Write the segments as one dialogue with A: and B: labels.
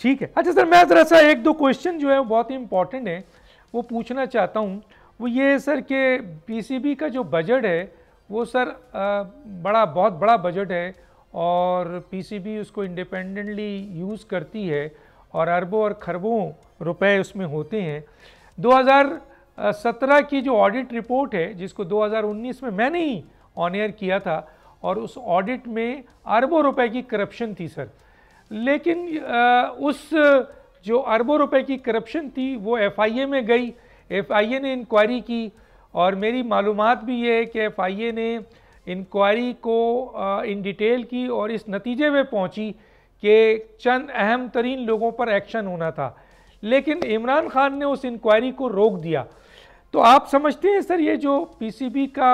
A: ठीक है अच्छा सर मैं ज़रा सा एक दो क्वेश्चन जो है बहुत ही इंपॉर्टेंट है वो पूछना चाहता हूँ वो ये है सर कि पीसीबी का जो बजट है वो सर आ, बड़ा बहुत बड़ा बजट है और पीसीबी उसको इंडिपेंडेंटली यूज़ करती है और अरबों और खरबों रुपए उसमें होते हैं 2017 की जो ऑडिट रिपोर्ट है जिसको 2019 में मैंने ही ऑनियर किया था और उस ऑडिट में अरबों रुपए की करप्शन थी सर लेकिन उस जो अरबों रुपए की करप्शन थी वो एफआईए में गई एफआईए ने इंक्वायरी की और मेरी मालूम भी ये है कि एफआईए ने इंक्वायरी को इन डिटेल की और इस नतीजे में पहुंची कि चंद अहम तरीन लोगों पर एक्शन होना था लेकिन इमरान खान ने उस इंक्वायरी को रोक दिया तो आप समझते हैं सर ये जो पीसीबी का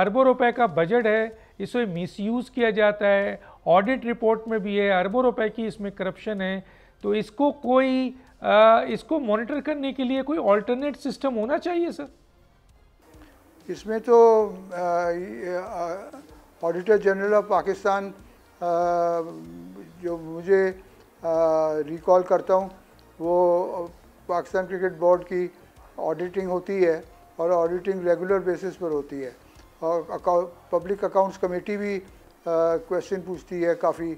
A: अरबों रुपए का बजट है इसे मिसयूज़ किया जाता है ऑडिट रिपोर्ट में भी है अरबों रुपए की इसमें करप्शन है तो इसको कोई आ, इसको मॉनिटर करने के लिए कोई ऑल्टरनेट सिस्टम होना चाहिए सर
B: इसमें तो ऑडिटर जनरल ऑफ पाकिस्तान जो मुझे रिकॉल करता हूँ वो पाकिस्तान क्रिकेट बोर्ड की ऑडिटिंग होती है और ऑडिटिंग रेगुलर बेसिस पर होती है और पब्लिक अकाउंट्स कमेटी भी क्वेश्चन uh, पूछती है काफ़ी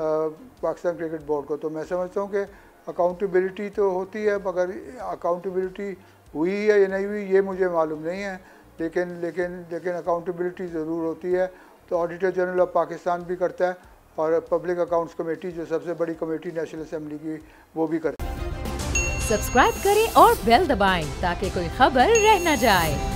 B: पाकिस्तान क्रिकेट बोर्ड को तो मैं समझता हूँ कि अकाउंटेबिलिटी तो होती है मगर अकाउंटेबिलिटी हुई है या नहीं हुई ये मुझे मालूम नहीं है लेकिन लेकिन लेकिन अकाउंटेबिलिटी ज़रूर होती है तो ऑडिटर जनरल ऑफ पाकिस्तान भी करता है और पब्लिक अकाउंट्स कमेटी जो सबसे बड़ी कमेटी नेशनल असम्बली की वो भी करती है
A: सब्सक्राइब करें और बेल दबाएं ताकि कोई खबर रह न जाए